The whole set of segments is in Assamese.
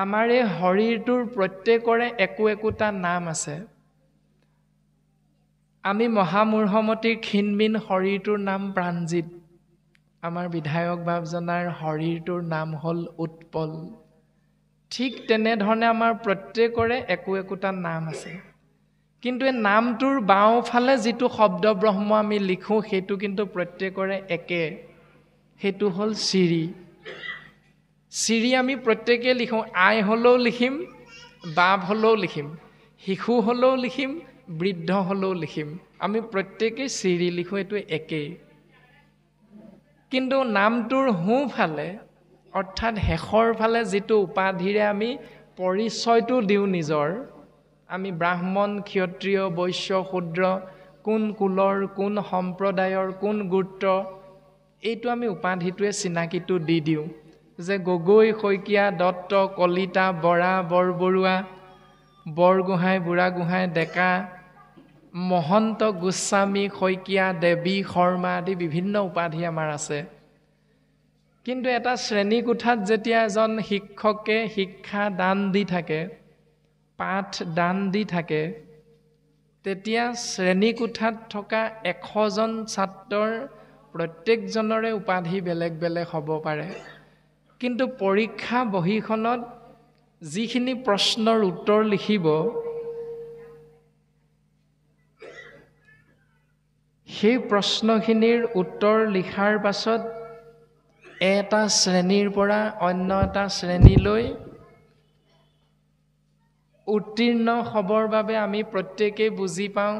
আমাৰ এই শৰীৰটোৰ প্ৰত্যেকৰে একো একোটা নাম আছে আমি মহামূৰ্হমতীৰ ক্ষীণবিন শৰীৰটোৰ নাম প্ৰাণজিত আমাৰ বিধায়ক বাবজনাৰ শৰীৰটোৰ নাম হ'ল উৎপল ঠিক তেনেধৰণে আমাৰ প্ৰত্যেকৰে একো একোটা নাম আছে কিন্তু এই নামটোৰ বাওঁফালে যিটো শব্দ ব্ৰহ্ম আমি লিখোঁ সেইটো কিন্তু প্ৰত্যেকৰে একে সেইটো হ'ল চিৰি চিৰি আমি প্ৰত্যেকেই লিখোঁ আই হ'লেও লিখিম বাপ হ'লেও লিখিম শিশু হ'লেও লিখিম বৃদ্ধ হ'লেও লিখিম আমি প্ৰত্যেকেই চিৰি লিখোঁ এইটো একেই কিন্তু নামটোৰ সোঁফালে অৰ্থাৎ শেষৰ ফালে যিটো উপাধিৰে আমি পৰিচয়টো দিওঁ নিজৰ আমি ব্ৰাহ্মণ ক্ষত্ৰিয় বৈশ্য শূদ্ৰ কোন কুলৰ কোন সম্প্ৰদায়ৰ কোন গুৰুত্ব এইটো আমি উপাধিটোৱে চিনাকিটো দি দিওঁ যে গগৈ শইকীয়া দত্ত কলিতা বৰা বৰবৰুৱা বৰগোহাঁই বুঢ়াগোহাঁই ডেকা মহন্ত গোস্বামী শইকীয়া দেৱী শৰ্মা আদি বিভিন্ন উপাধি আমাৰ আছে কিন্তু এটা শ্ৰেণীকোঠাত যেতিয়া এজন শিক্ষকে শিক্ষা দান দি থাকে পাঠ দান দি থাকে তেতিয়া শ্ৰেণীকোঠাত থকা এশজন ছাত্ৰৰ প্ৰত্যেকজনৰে উপাধি বেলেগ বেলেগ হ'ব পাৰে কিন্তু পৰীক্ষা বহীখনত যিখিনি প্ৰশ্নৰ উত্তৰ লিখিব সেই প্ৰশ্নখিনিৰ উত্তৰ লিখাৰ পাছত এটা শ্ৰেণীৰ পৰা অন্য এটা শ্ৰেণীলৈ উত্তীৰ্ণ হ'বৰ বাবে আমি প্ৰত্যেকেই বুজি পাওঁ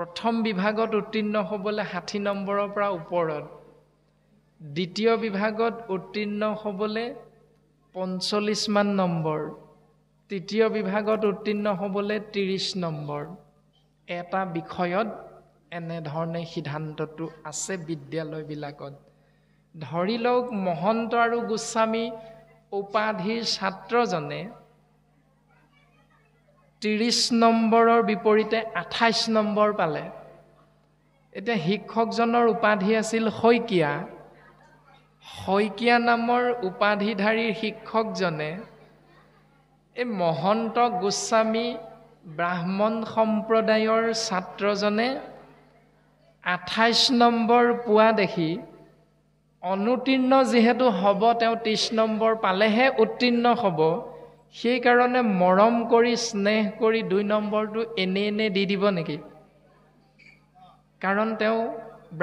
প্ৰথম বিভাগত উত্তীৰ্ণ হ'বলৈ ষাঠি নম্বৰৰ পৰা ওপৰত দ্বিতীয় বিভাগত উত্তীৰ্ণ হ'বলৈ পঞ্চল্লিছমান নম্বৰ তৃতীয় বিভাগত উত্তীৰ্ণ হ'বলৈ ত্ৰিছ নম্বৰ এটা বিষয়ত এনেধৰণে সিদ্ধান্তটো আছে বিদ্যালয়বিলাকত ধৰি লওক মহন্ত আৰু গোস্বামী উপাধিৰ ছাত্ৰজনে ত্ৰিছ নম্বৰৰ বিপৰীতে আঠাইছ নম্বৰ পালে এতিয়া শিক্ষকজনৰ উপাধি আছিল শইকীয়া শইকীয়া নামৰ উপাধিধাৰীৰ শিক্ষকজনে এই মহন্ত গোস্বামী ব্ৰাহ্মণ সম্প্ৰদায়ৰ ছাত্ৰজনে আঠাইছ নম্বৰ পোৱা দেখি অনুতীৰ্ণ যিহেতু হ'ব তেওঁ ত্ৰিছ নম্বৰ পালেহে উত্তীৰ্ণ হ'ব সেইকাৰণে মৰম কৰি স্নেহ কৰি দুই নম্বৰটো এনে এনে দি দিব নেকি কাৰণ তেওঁ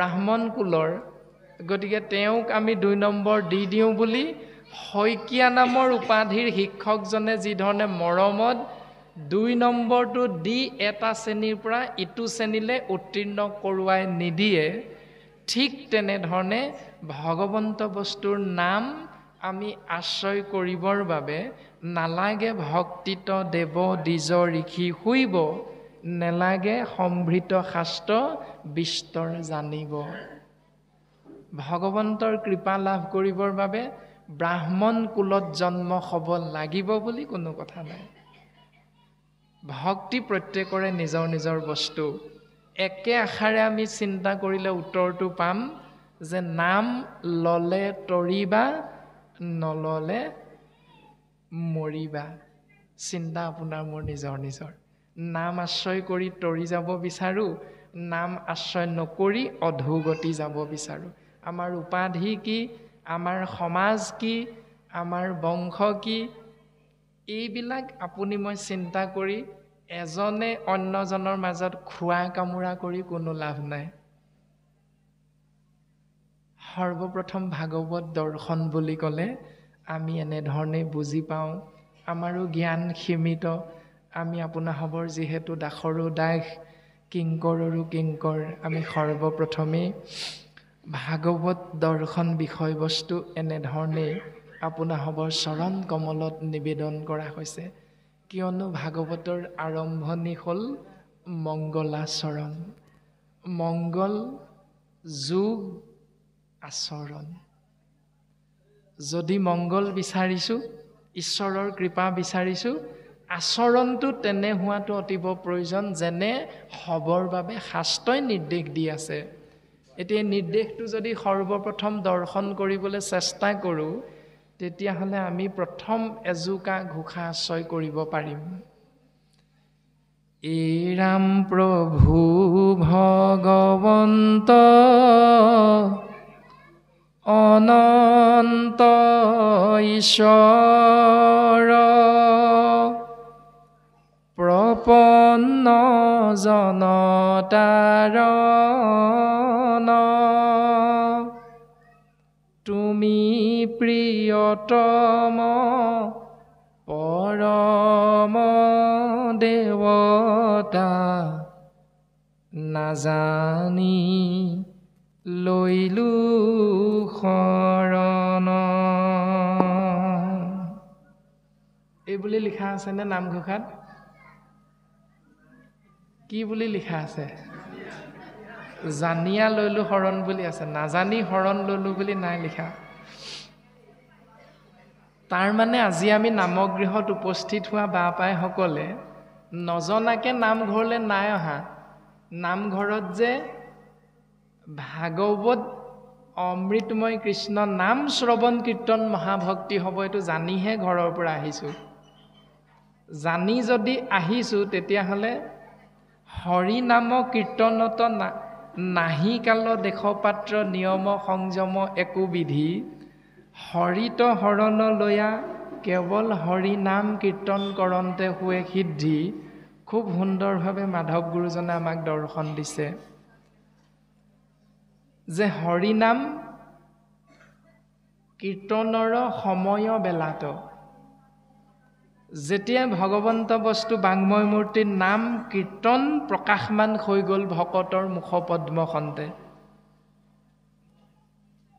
ব্ৰাহ্মণ কুলৰ গতিকে তেওঁক আমি দুই নম্বৰ দি দিওঁ বুলি শইকীয়া নামৰ উপাধিৰ শিক্ষকজনে যিধৰণে মৰমত দুই নম্বৰটো দি এটা শ্ৰেণীৰ পৰা ইটো শ্ৰেণীলৈ উত্তীৰ্ণ কৰোৱাই নিদিয়ে ঠিক তেনেধৰণে ভগৱন্ত বস্তুৰ নাম আমি আশ্ৰয় কৰিবৰ বাবে নালাগে ভক্তিত দেৱ দ্বিজ ঋষি শুইব নেলাগে সম্ভৃত শাস্ত্ৰ বিস্তৰ জানিব ভগৱন্তৰ কৃপা লাভ কৰিবৰ বাবে ব্ৰাহ্মণ কুলত জন্ম হ'ব লাগিব বুলি কোনো কথা নাই ভক্তি প্ৰত্যেকৰে নিজৰ নিজৰ বস্তু একে আশাৰে আমি চিন্তা কৰিলে উত্তৰটো পাম যে নাম ল'লে তৰিবা নল'লে মৰিবা চিন্তা আপোনাৰ মোৰ নিজৰ নিজৰ নাম আশ্ৰয় কৰি তৰি যাব বিচাৰোঁ নাম আশ্ৰয় নকৰি অধোগতি যাব বিচাৰোঁ আমাৰ উপাধি কি আমাৰ সমাজ কি আমাৰ বংশ কি এইবিলাক আপুনি মই চিন্তা কৰি এজনে অন্যজনৰ মাজত খোৱা কামোৰা কৰি কোনো লাভ নাই সৰ্বপ্ৰথম ভাগৱত দৰ্শন বুলি ক'লে আমি এনেধৰণেই বুজি পাওঁ আমাৰো জ্ঞান সীমিত আমি আপোনাসৱৰ যিহেতু দাসৰো দাস কিংকৰৰো কিংকৰ আমি সৰ্বপ্ৰথমেই ভাগৱত দৰ্শন বিষয়বস্তু এনেধৰণেই আপোনাসবৰ চৰণ কমলত নিবেদন কৰা হৈছে কিয়নো ভাগৱতৰ আৰম্ভণি হ'ল মংগলাচৰণ মংগল যোগ আচৰণ যদি মংগল বিচাৰিছোঁ ঈশ্বৰৰ কৃপা বিচাৰিছোঁ আচৰণটো তেনে হোৱাটো অতিব প্ৰয়োজন যেনে হ'বৰ বাবে শাস্ত্ৰই নিৰ্দেশ দি আছে এতিয়া নিৰ্দেশটো যদি সৰ্বপ্ৰথম দৰ্শন কৰিবলৈ চেষ্টা কৰোঁ তেতিয়াহ'লে আমি প্ৰথম এজোকা ঘোষাশ্ৰয় কৰিব পাৰিম এই ৰাম প্ৰভু ভগৱন্ত অনন্ত ঈশ্বৰ স্বপন জনতাৰণ তুমি প্ৰিয়তম পৰম দেৱতা নাজানি লৈলো শৰণ এইবুলি লিখা আছেনে নামঘোষাত কি বুলি লিখা আছে জানিয়া ল'লোঁ শৰণ বুলি আছে নাজানি শৰণ ল'লোঁ বুলি নাই লিখা তাৰমানে আজি আমি নামগৃহত উপস্থিত হোৱা বা পাইসকলে নজনাকৈ নামঘৰলৈ নাই অহা নামঘৰত যে ভাগৱত অমৃতময় কৃষ্ণ নাম শ্ৰৱণ কীৰ্তন মহাভক্তি হ'ব এইটো জানিহে ঘৰৰ পৰা আহিছোঁ জানি যদি আহিছোঁ তেতিয়াহ'লে হৰিনাম কীৰ্তনত নাহি কাল দেশ পাত্ৰ নিয়ম সংযম একো বিধি হৰিত হৰণ লয়া কেৱল হৰিনাম কীৰ্তন কৰোঁতে হুৱে সিদ্ধি খুব সুন্দৰভাৱে মাধৱ গুৰুজনে আমাক দৰ্শন দিছে যে হৰিনাম কীৰ্তনৰ সময় বেলাটো যেতিয়া ভগৱন্ত বস্তু বাংময় মূৰ্তিৰ নাম কীৰ্তন প্ৰকাশমান হৈ গ'ল ভকতৰ মুখ পদ্মখন্তে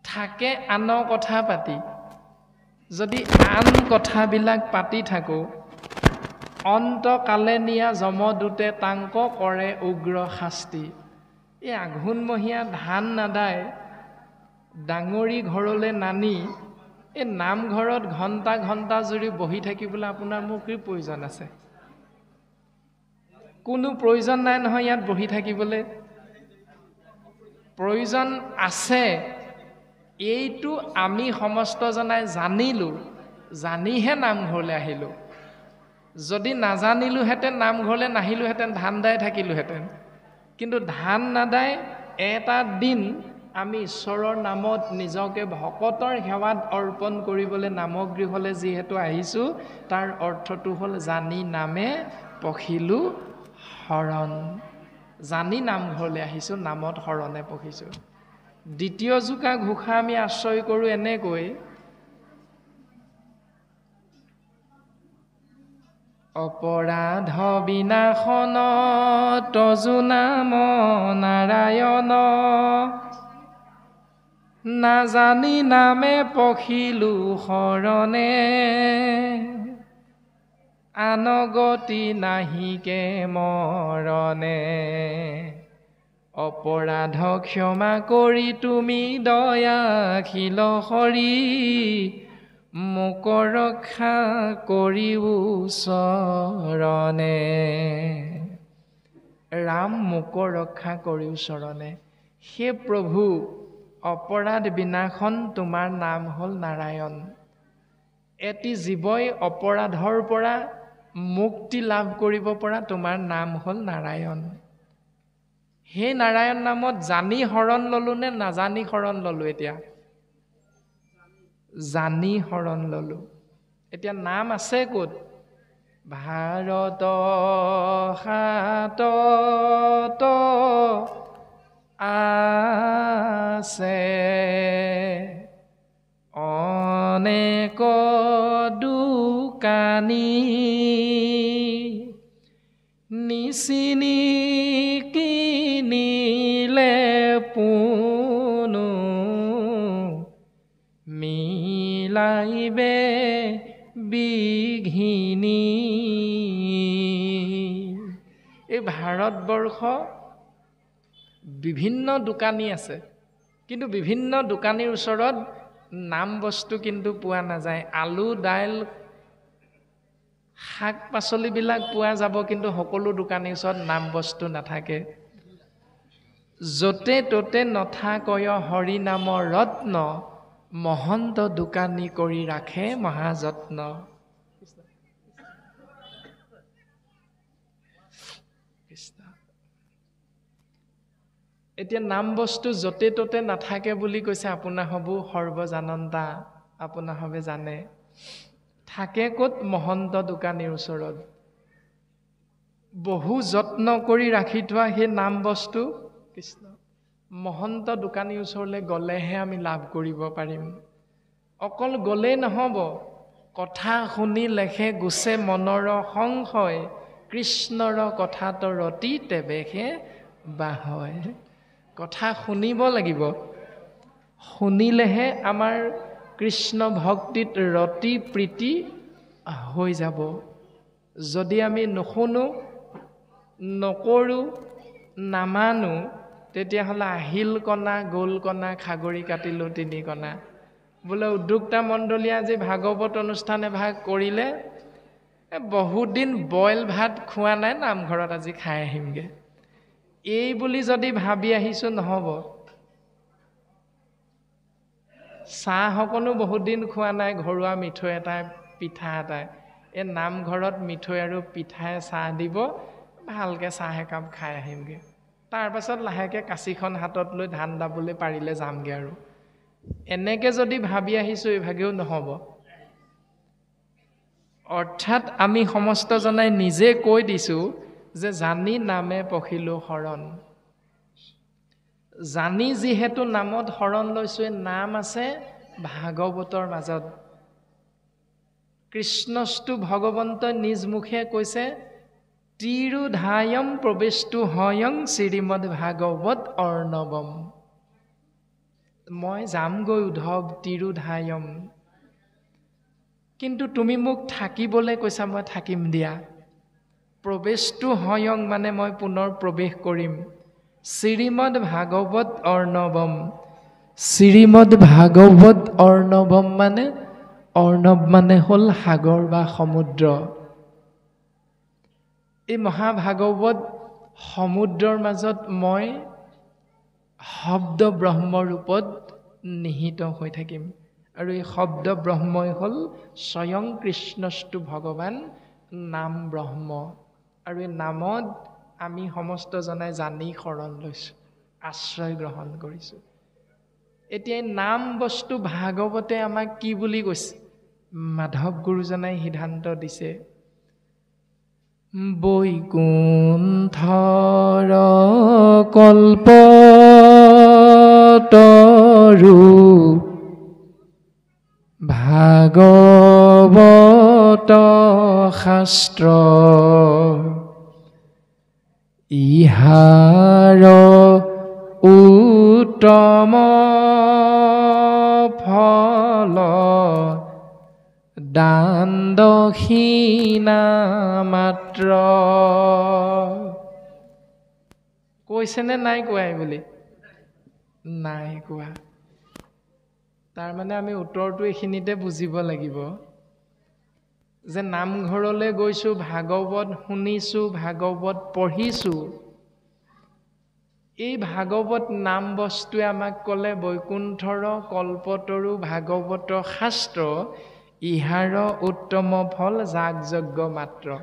থাকে আন কথা পাতি যদি আন কথাবিলাক পাতি থাকোঁ অন্তকালে নিয়া যমদূতে তাংক কৰে উগ্ৰ শাস্তি এই আঘোণমহীয়া ধান নাদায় ডাঙৰি ঘৰলৈ নানি এই নামঘৰত ঘণ্টা ঘণ্টা জুৰি বহি থাকিবলৈ আপোনাৰ মোৰ কি প্ৰয়োজন আছে কোনো প্ৰয়োজন নাই নহয় ইয়াত বহি থাকিবলৈ প্ৰয়োজন আছে এইটো আমি সমস্ত জনাই জানিলোঁ জানিহে নামঘৰলৈ আহিলোঁ যদি নাজানিলোহেঁতেন নামঘৰলৈ নাহিলোহেঁতেন ধান দাই থাকিলোহেঁতেন কিন্তু ধান নাদাই এটা দিন আমি ঈশ্বৰৰ নামত নিজকে ভকতৰ সেৱাত অৰ্পণ কৰিবলৈ নামগৃহলৈ যিহেতু আহিছোঁ তাৰ অৰ্থটো হ'ল জানি নামে পঢ়িলোঁ শৰণ জানি নামঘৰলৈ আহিছোঁ নামত শৰণে পঢ়িছোঁ দ্বিতীয় জোকা ঘোষা আমি আশ্ৰয় কৰোঁ এনেকৈ অপৰাধ বিনাশন তজু নাম নাৰায়ণ নাজানি নামে পখিলো শৰণে আনগতি নাহিকে মৰণে অপৰাধ ক্ষমা কৰি তুমি দয়াশীল হৰি মোক ৰক্ষা কৰি ওচৰণে ৰাম মোক ৰক্ষা কৰি ওচৰণে সেই প্ৰভু অপৰাধ বিনাশন তোমাৰ নাম হ'ল নাৰায়ণ এটি জীৱই অপৰাধৰ পৰা মুক্তি লাভ কৰিব পৰা তোমাৰ নাম হ'ল নাৰায়ণ সেই নাৰায়ণ নামত জানি শৰণ ল'লোঁ নে নাজানি শৰণ ল'লোঁ এতিয়া জানি শৰণ ল'লোঁ এতিয়া নাম আছে ক'ত ভাৰত আছে অনেক দোকানী নিচিনি কিনিলে পুনু মিলাইবে বিঘিনী এই ভাৰতবৰ্ষ বিভিন্ন দোকানী আছে কিন্তু বিভিন্ন দোকানীৰ ওচৰত নাম বস্তু কিন্তু পোৱা নাযায় আলু দাইল শাক পাচলিবিলাক পোৱা যাব কিন্তু সকলো দোকানীৰ ওচৰত নাম বস্তু নাথাকে য'তে ত'তে নথা কয় হৰি নামৰ ৰত্ন মহন্ত দোকানী কৰি ৰাখে মহাযত্ন এতিয়া নাম বস্তু য'তে ত'তে নাথাকে বুলি কৈছে আপোনাৰ হবো সৰ্বজানন্তা আপোনাৰ হবে জানে থাকে ক'ত মহন্ত দোকানীৰ ওচৰত বহু যত্ন কৰি ৰাখি থোৱা সেই নাম বস্তু কৃষ্ণ মহন্ত দোকানীৰ ওচৰলৈ গ'লেহে আমি লাভ কৰিব পাৰিম অকল গ'লেই নহ'ব কথা শুনি লেখে গুচে মনৰ সংশয় কৃষ্ণৰ কথাত ৰতি তেবেহে বা হয় কথা শুনিব লাগিব শুনিলেহে আমাৰ কৃষ্ণ ভক্তিত ৰতি প্ৰীতি হৈ যাব যদি আমি নুশুনো নকৰোঁ নামানো তেতিয়াহ'লে আহিল কণা গ'ল কণা খাগৰি কাটিলোঁ তিনি কণা বোলে উদ্যোক্তা মণ্ডলীয়ে আজি ভাগৱত অনুষ্ঠান এভাগ কৰিলে বহুত দিন বইল ভাত খোৱা নাই নামঘৰত আজি খাই আহিমগৈ এই বুলি যদি ভাবি আহিছোঁ নহ'ব চাহ সকলো বহুত দিন খোৱা নাই ঘৰুৱা মিঠৈ এটাই পিঠা এটাই এই নামঘৰত মিঠৈ আৰু পিঠাই চাহ দিব ভালকৈ চাহ একাপ খাই আহিমগৈ তাৰপাছত লাহেকৈ কাঁচিখন হাতত লৈ ধান দাবলৈ পাৰিলে যামগৈ আৰু এনেকৈ যদি ভাবি আহিছোঁ এইভাগেও নহ'ব অৰ্থাৎ আমি সমস্তজনাই নিজে কৈ দিছোঁ যে জানি নামে পখিলোঁ শৰণ জানি যিহেতু নামত শৰণ লৈছোঁ এই নাম আছে ভাগৱতৰ মাজত কৃষ্ণষ্টু ভগৱন্তই নিজ মুখে কৈছে তিৰুধায়ম প্ৰৱেশটো হয়ং শ্ৰীমদ ভাগৱত অৰ্ণৱম মই যামগৈ উদ্ধৱ তিৰুধায়ম কিন্তু তুমি মোক থাকিবলৈ কৈছা মই থাকিম দিয়া প্ৰৱেশটো হয়ং মানে মই পুনৰ প্ৰৱেশ কৰিম শ্ৰীমদ ভাগৱত অৰ্ণৱম শ্ৰীমদ ভাগৱত অৰ্ণৱম মানে অৰ্ণৱ মানে হ'ল সাগৰ বা সমুদ্ৰ এই মহাভাগৱত সমুদ্ৰৰ মাজত মই শব্দ ব্ৰহ্ম ৰূপত নিহিত হৈ থাকিম আৰু এই শব্দ ব্ৰহ্মই হ'ল স্বয়ং কৃষ্ণস্তু ভগৱান নাম ব্ৰহ্ম আৰু এই নামত আমি সমস্তজনে জানি শৰণ লৈছোঁ আশ্ৰয় গ্ৰহণ কৰিছোঁ এতিয়া নাম বস্তু ভাগৱতে আমাক কি বুলি কৈছে মাধৱ গুৰুজনাই সিদ্ধান্ত দিছে বৈকুণ্ঠ কল্প তৰু ভাগৱত শাস্ত্ৰ ইহাৰ উত্তম ফল দান্দক্ষিণা মাত্ৰ কৈছেনে নাই কোৱাই বুলি নাই কোৱা তাৰমানে আমি উত্তৰটো এইখিনিতে বুজিব লাগিব যে নামঘৰলৈ গৈছোঁ ভাগৱত শুনিছোঁ ভাগৱত পঢ়িছোঁ এই ভাগৱত নাম বস্তুৱে আমাক ক'লে বৈকুণ্ঠৰ কল্পতৰু ভাগৱত শাস্ত্ৰ ইহাৰ উত্তম ফল যজ্ঞ মাত্ৰ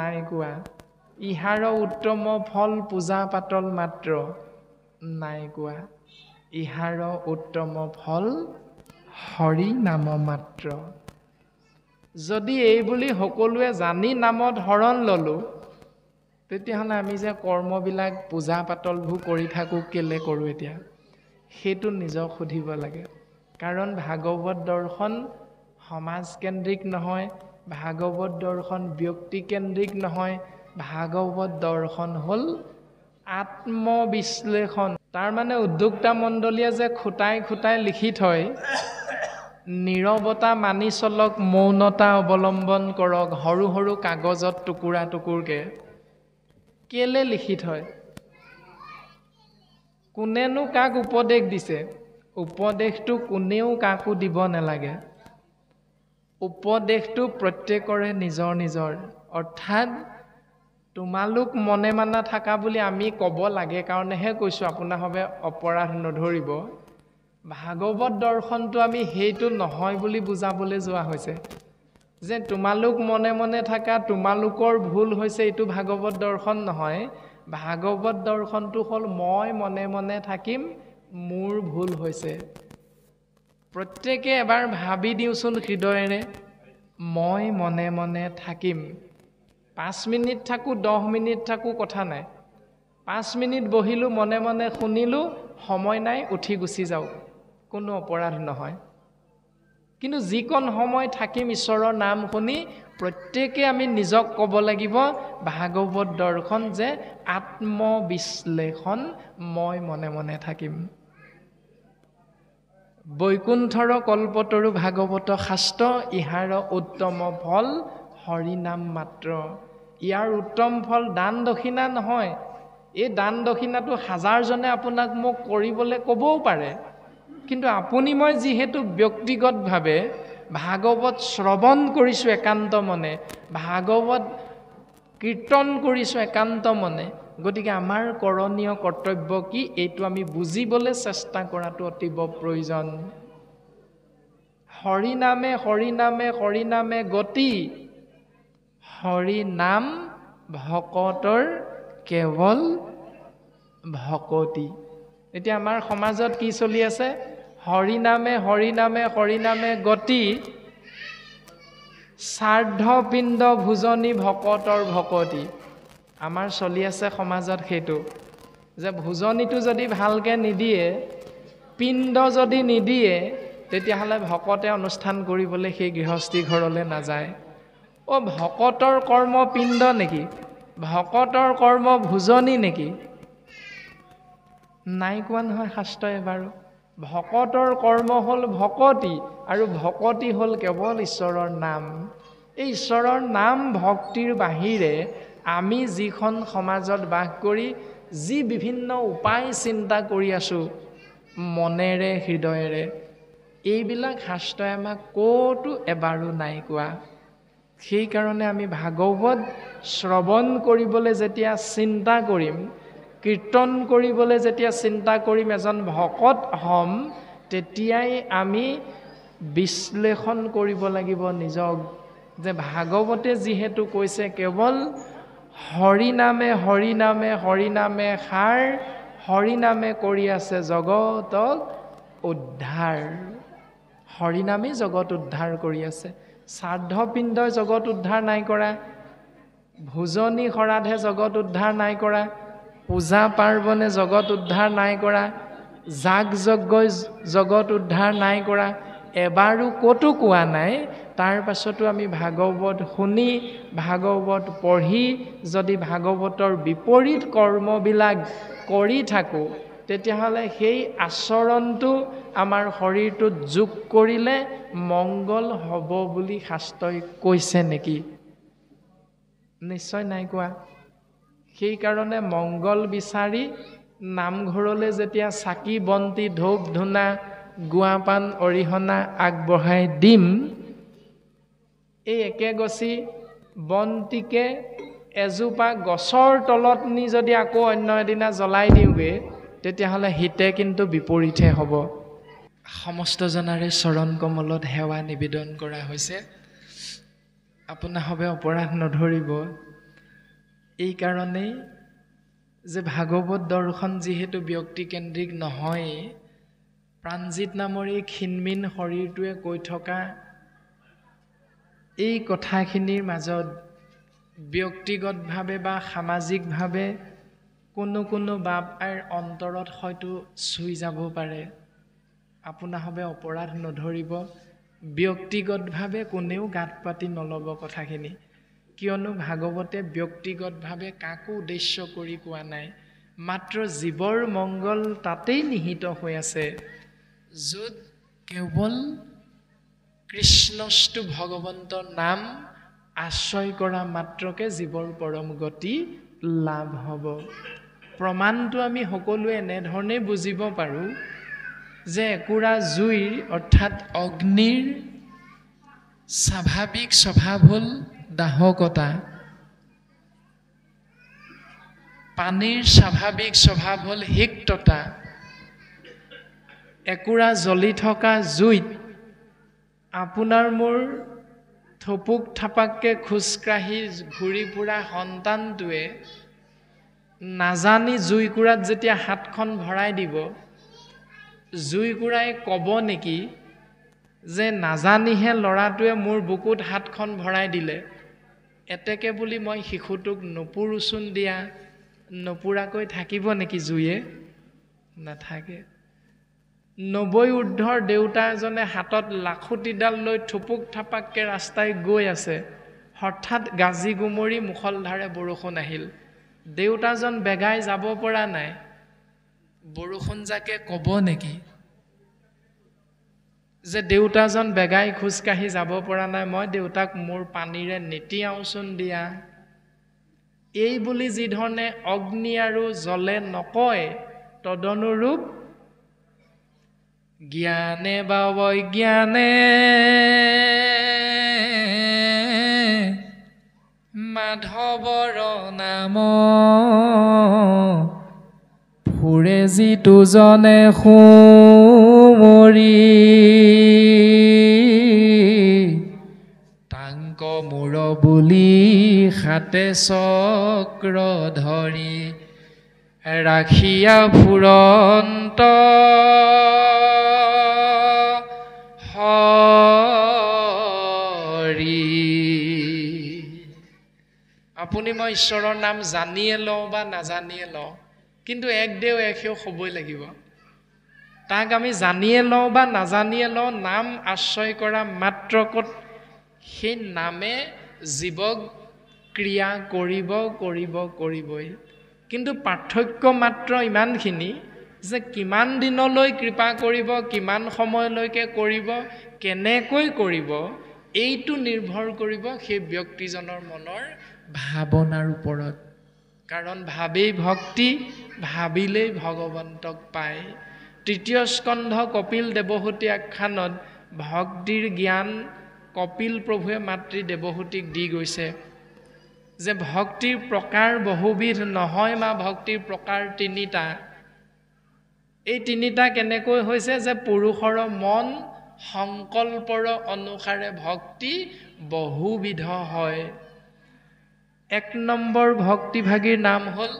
নাই কোৱা ইহাৰ উত্তম ফল পূজা পাতল মাত্ৰ নাই কোৱা ইহাৰ উত্তম ফল হৰি নাম মাত্ৰ যদি এই বুলি সকলোৱে জানি নামত হৰণ ললোঁ তেতিয়াহ'লে আমি যে কৰ্মবিলাক পূজা পাতলবোৰ কৰি থাকোঁ কেলে কৰোঁ এতিয়া সেইটো নিজক সুধিব লাগে কাৰণ ভাগৱত দৰ্শন সমাজকেন্দ্ৰিক নহয় ভাগৱত দৰ্শন ব্যক্তিকেন্দ্ৰিক নহয় ভাগৱত দৰ্শন হ'ল আত্মবিশ্লেষণ তাৰমানে উদ্যোক্তা মণ্ডলীয়ে যে খুটাই খুটাই লিখি থয় নিৰৱতা মানি চলক মৌনতা অৱলম্বন কৰক সৰু সৰু কাগজত টুকুৰা টুকুৰকৈ কেলে লিখি থয় কোনেনো কাক উপদেশ দিছে উপদেশটো কোনেও কাকো দিব নালাগে উপদেশটো প্ৰত্যেকৰে নিজৰ নিজৰ অৰ্থাৎ তোমালোক মনে মানা থাকা বুলি আমি ক'ব লাগে কাৰণেহে কৈছোঁ আপোনাৰ বাবে অপৰাধ নধৰিব ভাগৱত দৰ্শনটো আমি সেইটো নহয় বুলি বুজাবলৈ যোৱা হৈছে যে তোমালোক মনে মনে থকা তোমালোকৰ ভুল হৈছে এইটো ভাগৱত দৰ্শন নহয় ভাগৱত দৰ্শনটো হ'ল মই মনে মনে থাকিম মোৰ ভুল হৈছে প্ৰত্যেকে এবাৰ ভাবি দিওঁচোন হৃদয়েৰে মই মনে মনে থাকিম পাঁচ মিনিট থাকোঁ দহ মিনিট থাকোঁ কথা নাই পাঁচ মিনিট বহিলোঁ মনে মনে শুনিলোঁ সময় নাই উঠি গুচি যাওঁ কোনো অপৰাধ নহয় কিন্তু যিকণ সময় থাকিম ঈশ্বৰৰ নাম শুনি প্ৰত্যেকেই আমি নিজক ক'ব লাগিব ভাগৱত দৰ্শন যে আত্মবিশ্লেষণ মই মনে মনে থাকিম বৈকুণ্ঠৰ কল্পতৰু ভাগৱত শাস্ত্ৰ ইহাৰ উত্তম ফল হৰিনাম মাত্ৰ ইয়াৰ উত্তম ফল দান দক্ষিণা নহয় এই দান দক্ষিণাটো হাজাৰজনে আপোনাক মোক কৰিবলৈ ক'বও পাৰে কিন্তু আপুনি মই যিহেতু ব্যক্তিগতভাৱে ভাগৱত শ্ৰৱণ কৰিছোঁ একান্ত মনে ভাগৱত কীৰ্তন কৰিছোঁ একান্ত মনে গতিকে আমাৰ কৰণীয় কৰ্তব্য কি এইটো আমি বুজিবলৈ চেষ্টা কৰাটো অতিব প্ৰয়োজন হৰিনামে হৰিনামে হৰিনামে গতি হৰিনাম ভকতৰ কেৱল ভকতি এতিয়া আমাৰ সমাজত কি চলি আছে হৰিনামে হৰিনামে হৰিনামে গতি শ্ৰাদ্ধ পিণ্ড ভোজনী ভকতৰ ভকতি আমাৰ চলি আছে সমাজত সেইটো যে ভোজনীটো যদি ভালকৈ নিদিয়ে পিণ্ড যদি নিদিয়ে তেতিয়াহ'লে ভকতে অনুষ্ঠান কৰিবলৈ সেই গৃহস্থী ঘৰলৈ নাযায় অ' ভকতৰ কৰ্ম পিণ্ড নেকি ভকতৰ কৰ্ম ভোজনী নেকি নাই কোৱা নহয় শাস্ত্ৰই বাৰু ভকতৰ কৰ্ম হ'ল ভকতি আৰু ভকতি হ'ল কেৱল ঈশ্বৰৰ নাম এই ঈশ্বৰৰ নাম ভক্তিৰ বাহিৰে আমি যিখন সমাজত বাস কৰি যি বিভিন্ন উপায় চিন্তা কৰি আছোঁ মনেৰে হৃদয়েৰে এইবিলাক শাস্ত্ৰই আমাক ক'তো এবাৰো নাই কোৱা সেইকাৰণে আমি ভাগৱত শ্ৰৱণ কৰিবলৈ যেতিয়া চিন্তা কৰিম কীৰ্তন কৰিবলৈ যেতিয়া চিন্তা কৰিম এজন ভকত হ'ম তেতিয়াই আমি বিশ্লেষণ কৰিব লাগিব নিজক যে ভাগৱতে যিহেতু কৈছে কেৱল হৰিনামে হৰিনামে হৰিনামে সাৰ হৰিনামে কৰি আছে জগতক উদ্ধাৰ হৰিনামেই জগত উদ্ধাৰ কৰি আছে শ্ৰাদ্ধ পিণ্ডই জগত উদ্ধাৰ নাই কৰা ভোজনী শৰাধে জগত উদ্ধাৰ নাই কৰা পূজা পাৰ্বণে জগত উদ্ধাৰ নাই কৰা জাক যজ্ঞই জগত উদ্ধাৰ নাই কৰা এবাৰো ক'তো কোৱা নাই তাৰ পাছতো আমি ভাগৱত শুনি ভাগৱত পঢ়ি যদি ভাগৱতৰ বিপৰীত কৰ্মবিলাক কৰি থাকোঁ তেতিয়াহ'লে সেই আচৰণটো আমাৰ শৰীৰটোত যোগ কৰিলে মংগল হ'ব বুলি শাস্ত্ৰই কৈছে নেকি নিশ্চয় নাই কোৱা সেইকাৰণে মংগল বিচাৰি নামঘৰলৈ যেতিয়া চাকি বন্তি ধূপ ধূনা গুৱাপাণ অৰিহণা আগবঢ়াই দিম এই একেগছি বন্তিকে এজোপা গছৰ তলত নি যদি আকৌ অন্য এদিনা জ্বলাই দিওঁগৈ তেতিয়াহ'লে হিতে কিন্তু বিপৰীতহে হ'ব সমস্তজনাৰে চৰণ কমলত সেৱা নিবেদন কৰা হৈছে আপোনাৰ হবে অপৰাধ নধৰিব এইকাৰণেই যে ভাগৱত দৰ্শন যিহেতু ব্যক্তিকেন্দ্ৰিক নহয়েই প্ৰাণজিত নামৰ এই ক্ষীণমীন শৰীৰটোৱে কৈ থকা এই কথাখিনিৰ মাজত ব্যক্তিগতভাৱে বা সামাজিকভাৱে কোনো কোনো বাপ আইৰ অন্তৰত হয়তো চুই যাব পাৰে আপোনাভাৱে অপৰাধ নধৰিব ব্যক্তিগতভাৱে কোনেও গাত পাতি নল'ব কথাখিনি কিয়নো ভাগৱতে ব্যক্তিগতভাৱে কাকো উদ্দেশ্য কৰি পোৱা নাই মাত্ৰ জীৱৰ মংগল তাতেই নিহিত হৈ আছে য'ত কেৱল কৃষ্ণষ্টু ভগৱন্তৰ নাম আশ্ৰয় কৰা মাত্ৰকে জীৱৰ পৰম গতি লাভ হ'ব প্ৰমাণটো আমি সকলোৱে এনেধৰণেই বুজিব পাৰোঁ যে একুৰা জুইৰ অৰ্থাৎ অগ্নিৰ স্বাভাৱিক স্বভাৱ হ'ল দাহকতা পানীৰ স্বাভাৱিক স্বভাৱ হ'ল সিক্ততা একুৰা জ্বলি থকা জুইত আপোনাৰ মোৰ থপুক থাপাককৈ খোজকাঢ়ি ঘূৰি ফুৰা সন্তানটোৱে নাজানি জুইকুৰাত যেতিয়া হাতখন ভৰাই দিব জুইকুৰাই ক'ব নেকি যে নাজানিহে ল'ৰাটোৱে মোৰ বুকুত হাতখন ভৰাই দিলে এতেকে বুলি মই শিশুটোক নপুৰোচোন দিয়া নুপুৰাকৈ থাকিব নেকি জুয়ে নাথাকে নবৈ ঊৰ্ধৰ দেউতা এজনে হাতত লাখুটিডাল লৈ থুপুক থাপাককৈ ৰাস্তাই গৈ আছে হঠাৎ গাজি গুমৰি মুখলধাৰে বৰষুণ আহিল দেউতাজন বেগাই যাব পৰা নাই বৰষুণ যাকে ক'ব নেকি যে দেউতাজন বেগাই খোজকাঢ়ি যাব পৰা নাই মই দেউতাক মোৰ পানীৰে নেতিয়াওচোন দিয়া এই বুলি যিধৰণে অগ্নি আৰু জলে নকয় তদনুৰূপ জ্ঞানে বা বৈজ্ঞানে মাধৱৰ নাম ফুৰে যিটো জনে সোঁ মৰি তাংক মূৰ বুলি হাতে চক্ৰ ধৰি ৰাখিয়া ফুৰন্ত আপুনি মই ঈশ্বৰৰ নাম জানিয়ে লওঁ বা নাজানিয়ে লওঁ কিন্তু এক দেও এক সেউ হ'বই লাগিব তাক আমি জানিয়ে লওঁ বা নাজানিয়ে লওঁ নাম আশ্ৰয় কৰা মাত্ৰ ক'ত সেই নামে জীৱক ক্ৰিয়া কৰিব কৰিব কৰিবই কিন্তু পাৰ্থক্য মাত্ৰ ইমানখিনি যে কিমান দিনলৈ কৃপা কৰিব কিমান সময়লৈকে কৰিব কেনেকৈ কৰিব এইটো নিৰ্ভৰ কৰিব সেই ব্যক্তিজনৰ মনৰ ভাৱনাৰ ওপৰত কাৰণ ভাবেই ভক্তি ভাবিলেই ভগৱন্তক পায় তৃতীয় স্কন্ধ কপিল দেৱহূতি আখ্যানত ভক্তিৰ জ্ঞান কপিল প্ৰভুৱে মাতৃ দেৱহূতিক দি গৈছে যে ভক্তিৰ প্ৰকাৰ বহুবিধ নহয় মা ভক্তিৰ প্ৰকাৰ তিনিটা এই তিনিটা কেনেকৈ হৈছে যে পুৰুষৰ মন সংকল্পৰ অনুসাৰে ভক্তি বহুবিধ হয় এক নম্বৰ ভক্তিভাগীৰ নাম হ'ল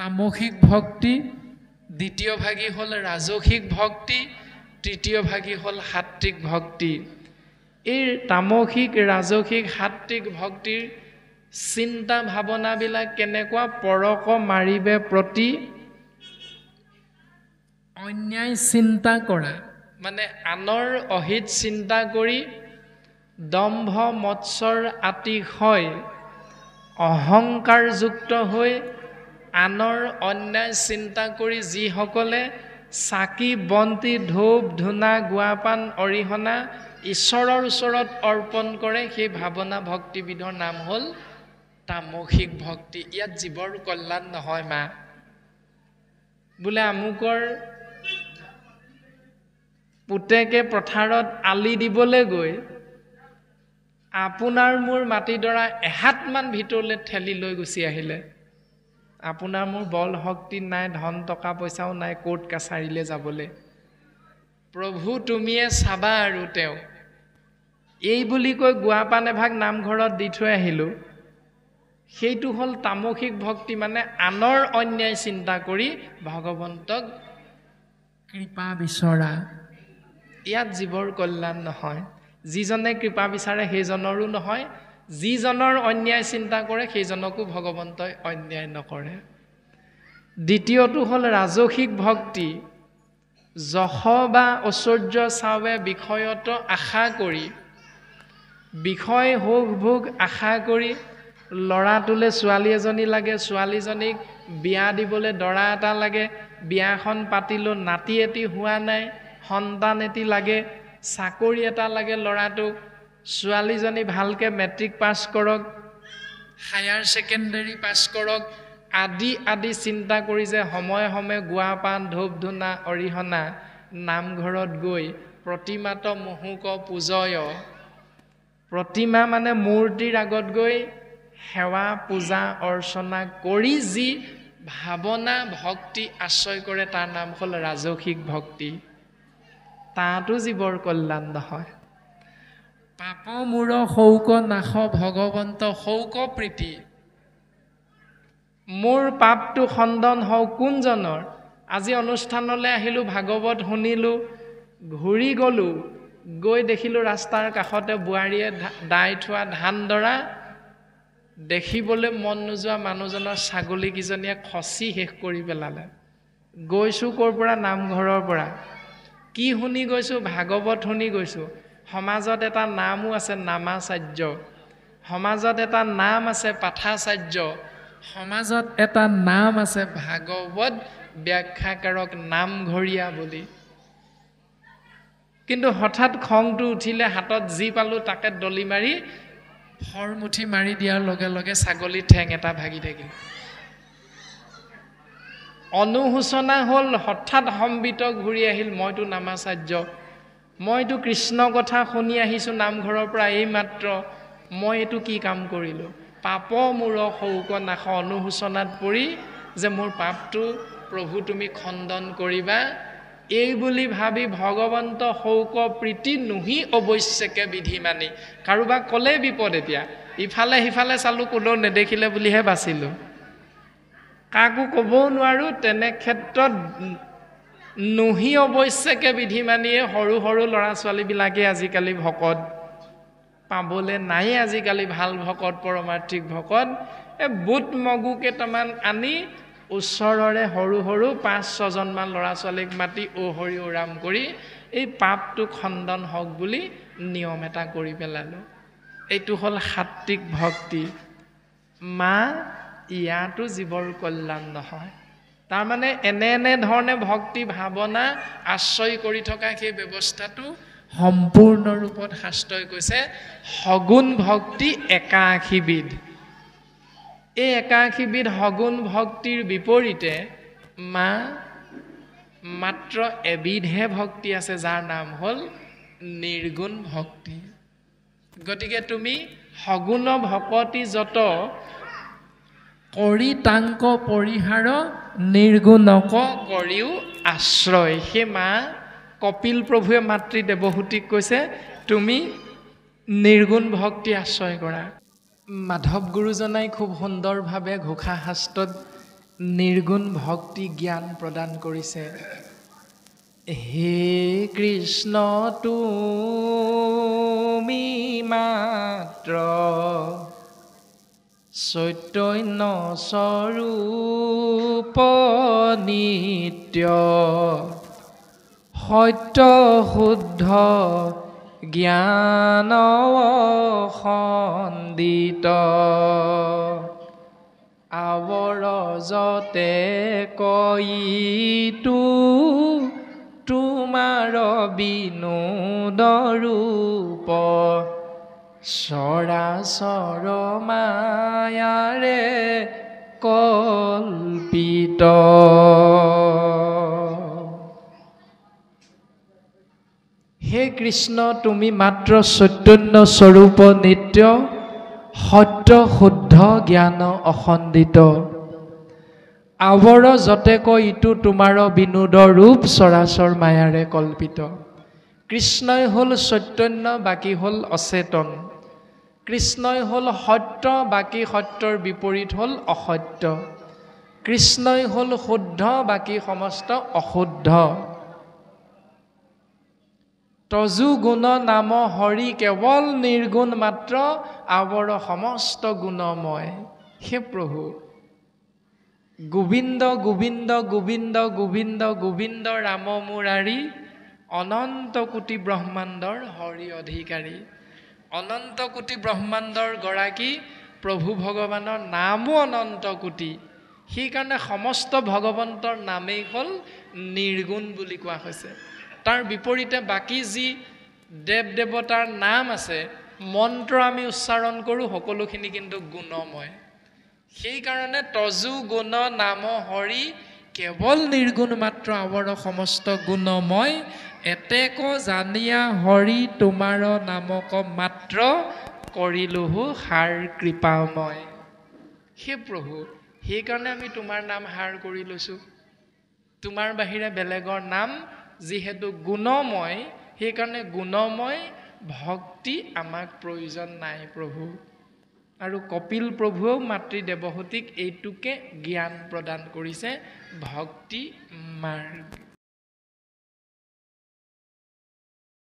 তামসিক ভক্তি দ্বিতীয় ভাগী হ'ল ৰাজসিক ভক্তি তৃতীয় ভাগী হ'ল সাত্বিক ভক্তি এই তামসিক ৰাজসিক সাত্বিক ভক্তিৰ চিন্তা ভাৱনাবিলাক কেনেকুৱা পৰক মাৰিবে প্ৰতি অন্যায় চিন্তা কৰা মানে আনৰ অহিত চিন্তা কৰি দম্ভ মৎসৰ আতিশয় অহংকাৰযুক্ত হৈ আনৰ অন্যায় চিন্তা কৰি যিসকলে চাকি বন্তি ধূপ ধূনা গুৱাপাণ অৰিহণা ঈশ্বৰৰ ওচৰত অৰ্পণ কৰে সেই ভাৱনা ভক্তিবিধৰ নাম হ'ল তামসিক ভক্তি ইয়াত জীৱৰ কল্যাণ নহয় মা বোলে আমুকৰ পুতেকে পথাৰত আলি দিবলৈ গৈ আপোনাৰ মোৰ মাটিডৰা এহাতমান ভিতৰলৈ ঠেলি লৈ গুচি আহিলে আপোনাৰ মোৰ বল শক্তি নাই ধন টকা পইচাও নাই ক'ৰ্ট কাছাৰীলৈ যাবলৈ প্ৰভু তুমিয়ে চাবা আৰু তেওঁ এই বুলি কৈ গুৱাপান এভাগ নামঘৰত দি থৈ আহিলোঁ সেইটো হ'ল তামসিক ভক্তি মানে আনৰ অন্যায় চিন্তা কৰি ভগৱন্তক কৃপা বিচৰা ইয়াত জীৱৰ কল্যাণ নহয় যিজনে কৃপা বিচাৰে সেইজনৰো নহয় যিজনৰ অন্যায় চিন্তা কৰে সেইজনকো ভগৱন্তই অন্যায় নকৰে দ্বিতীয়টো হ'ল ৰাজসিক ভক্তি যশ বা ঐশ্বৰ্য চাৱে বিষয়ত আশা কৰি বিষয় সুখ ভোগ আশা কৰি ল'ৰাটোলে ছোৱালী এজনী লাগে ছোৱালীজনীক বিয়া দিবলৈ দৰা এটা লাগে বিয়াখন পাতিলোঁ নাতি এটি হোৱা নাই সন্তান এটি লাগে চাকৰি এটা লাগে ল'ৰাটোক ছোৱালীজনী ভালকৈ মেট্ৰিক পাছ কৰক হায়াৰ ছেকেণ্ডেৰী পাছ কৰক আদি আদি চিন্তা কৰি যে সময়ে সময়ে গুৱা পাণ ধূপ ধূনা অৰিহণা নামঘৰত গৈ প্ৰতিমাত মহুক পূজয় প্ৰতিমা মানে মূৰ্তিৰ আগত গৈ সেৱা পূজা অৰ্চনা কৰি যি ভাৱনা ভক্তি আশ্ৰয় কৰে তাৰ নাম হ'ল ৰাজসিক ভক্তি তাতো জীৱৰ কল্যাণ নহয় পাপ মূৰ শৌক নাশ ভগৱন্ত শৌক প্ৰীতি মোৰ পাপটো খণ্ডন হওক কোনজনৰ আজি অনুষ্ঠানলৈ আহিলোঁ ভাগৱত শুনিলোঁ ঘূৰি গ'লোঁ গৈ দেখিলোঁ ৰাস্তাৰ কাষতে বোৱাৰীয়ে দাই থোৱা ধানডৰা দেখিবলৈ মন নোযোৱা মানুহজনৰ ছাগলীকেইজনীয়ে খচি শেষ কৰি পেলালে গৈছোঁ ক'ৰ পৰা নামঘৰৰ পৰা কি শুনি গৈছোঁ ভাগৱত শুনি গৈছোঁ সমাজত এটা নামো আছে নামাচাৰ্য সমাজত এটা নাম আছে পাঠাচাৰ্য সমাজত এটা নাম আছে ভাগৱত ব্যাখ্যাকাৰক নামঘৰীয়া বুলি কিন্তু হঠাৎ খংটো উঠিলে হাতত যি পালোঁ তাকে দলি মাৰি ফৰমুঠি মাৰি দিয়াৰ লগে লগে ছাগলী ঠেং এটা ভাগি থাকিল অনুশোচনা হ'ল হঠাৎ সম্বিত ঘূৰি আহিল মইতো নামাচাৰ্য মইতো কৃষ্ণ কথা শুনি আহিছোঁ নামঘৰৰ পৰা এইমাত্ৰ মই এইটো কি কাম কৰিলোঁ পাপ মূৰ শৌক নাশ অনুশোচনাত পৰি যে মোৰ পাপটো প্ৰভু তুমি খণ্ডন কৰিবা এই বুলি ভাবি ভগৱন্ত শৌক প্ৰীতি নুহি অৱশ্যেকে বিধি মানি কাৰোবাক ক'লে বিপদ এতিয়া ইফালে সিফালে চালোঁ কোনেও নেদেখিলে বুলিহে বাচিলোঁ কাকো ক'বও নোৱাৰোঁ তেনে ক্ষেত্ৰত নুহি অৱশ্যেকে বিধি মানিয়ে সৰু সৰু ল'ৰা ছোৱালীবিলাকে আজিকালি ভকত পাবলৈ নাই আজিকালি ভাল ভকত পৰমাৰ্থিক ভকত এই বুট মগু কেইটামান আনি ওচৰৰে সৰু সৰু পাঁচ ছজনমান ল'ৰা ছোৱালীক মাতি ঔহৰি ওৰাম কৰি এই পাপটো খণ্ডন হওক বুলি নিয়ম এটা কৰি পেলালোঁ এইটো হ'ল সাত্বিক ভক্তি মা ইয়াতো জীৱৰ কল্যাণ নহয় তাৰমানে এনে এনে ধৰণে ভক্তি ভাৱনা আশ্ৰয় কৰি থকা সেই ব্যৱস্থাটো সম্পূৰ্ণ ৰূপত শাস্ত্ৰই কৈছে সগুণ ভক্তি একাশীবিধ এই একাশীবিধ সগুণ ভক্তিৰ বিপৰীতে মা মাত্ৰ এবিধহে ভক্তি আছে যাৰ নাম হ'ল নিৰ্গুণ ভক্তি গতিকে তুমি সগুণ ভকতি যত কৰি তাংক পৰিহাৰ নিৰ্গুণক কৰিও আশ্ৰয় সেই মা কপিল প্ৰভুৱে মাতৃ দেৱহূতিক কৈছে তুমি নিৰ্গুণ ভক্তি আশ্ৰয় কৰা মাধৱ গুৰুজনাই খুব সুন্দৰভাৱে ঘোষা শাস্ত্ৰত নিৰ্গুণ ভক্তি জ্ঞান প্ৰদান কৰিছে হে কৃষ্ণ তুমি মাত্ৰ চৈতন্য স্বৰূপ নিত্য সত্য শুদ্ধ জ্ঞান সন্দিত আৱৰজতে কয়িটো তোমাৰ বিনোদৰূপ চৰা মায়াৰে কল্পিত হে কৃষ্ণ তুমি মাত্ৰ চৈতন্য স্বৰূপ নিত্য সত্য শুদ্ধ জ্ঞান অখণ্ডিত আৱৰ যতেকৈ ইটো তোমাৰ বিনোদ ৰূপ চৰাচৰ মায়াৰে কল্পিত কৃষ্ণই হ'ল চৈতন্য বাকী হ'ল অচেতন কৃষ্ণই হ'ল সত্য বাকী সত্যৰ বিপৰীত হ'ল অসত্য কৃষ্ণই হ'ল শুদ্ধ বাকী সমস্ত অশুদ্ধ তজুগুণ নাম হৰি কেৱল নিৰ্গুণ মাত্ৰ আৱৰ সমস্ত গুণময় হে প্ৰভু গোবিন্দ গোবিন্দ গোবিন্দ গোবিন্দ গোবিন্দ ৰাম মুৰাৰী অনন্ত কোটি ব্ৰহ্মাণ্ডৰ হৰি অধিকাৰী অনন্ত কোটি ব্ৰহ্মাণ্ডৰ গৰাকী প্ৰভু ভগৱানৰ নামো অনন্ত কোটি সেইকাৰণে সমস্ত ভগৱন্তৰ নামেই হ'ল নিৰ্গুণ বুলি কোৱা হৈছে তাৰ বিপৰীতে বাকী যি দেৱ দেৱতাৰ নাম আছে মন্ত্ৰ আমি উচ্চাৰণ কৰোঁ সকলোখিনি কিন্তু গুণময় সেইকাৰণে তজু গুণ নাম হৰি কেৱল নিৰ্গুণ মাত্ৰ আৱৰ সমস্ত গুণময় এতেক জানিয়া হৰি তোমাৰ নামক মাত্ৰ কৰিলোঁহো সাৰ কৃপা মই হে প্ৰভু সেইকাৰণে আমি তোমাৰ নাম সাৰ কৰি লৈছোঁ তোমাৰ বাহিৰে বেলেগৰ নাম যিহেতু গুণময় সেইকাৰণে গুণময় ভক্তি আমাক প্ৰয়োজন নাই প্ৰভু আৰু কপিল প্ৰভুৱেও মাতৃ দেৱহতীক এইটোকে জ্ঞান প্ৰদান কৰিছে ভক্তি মাৰ্গ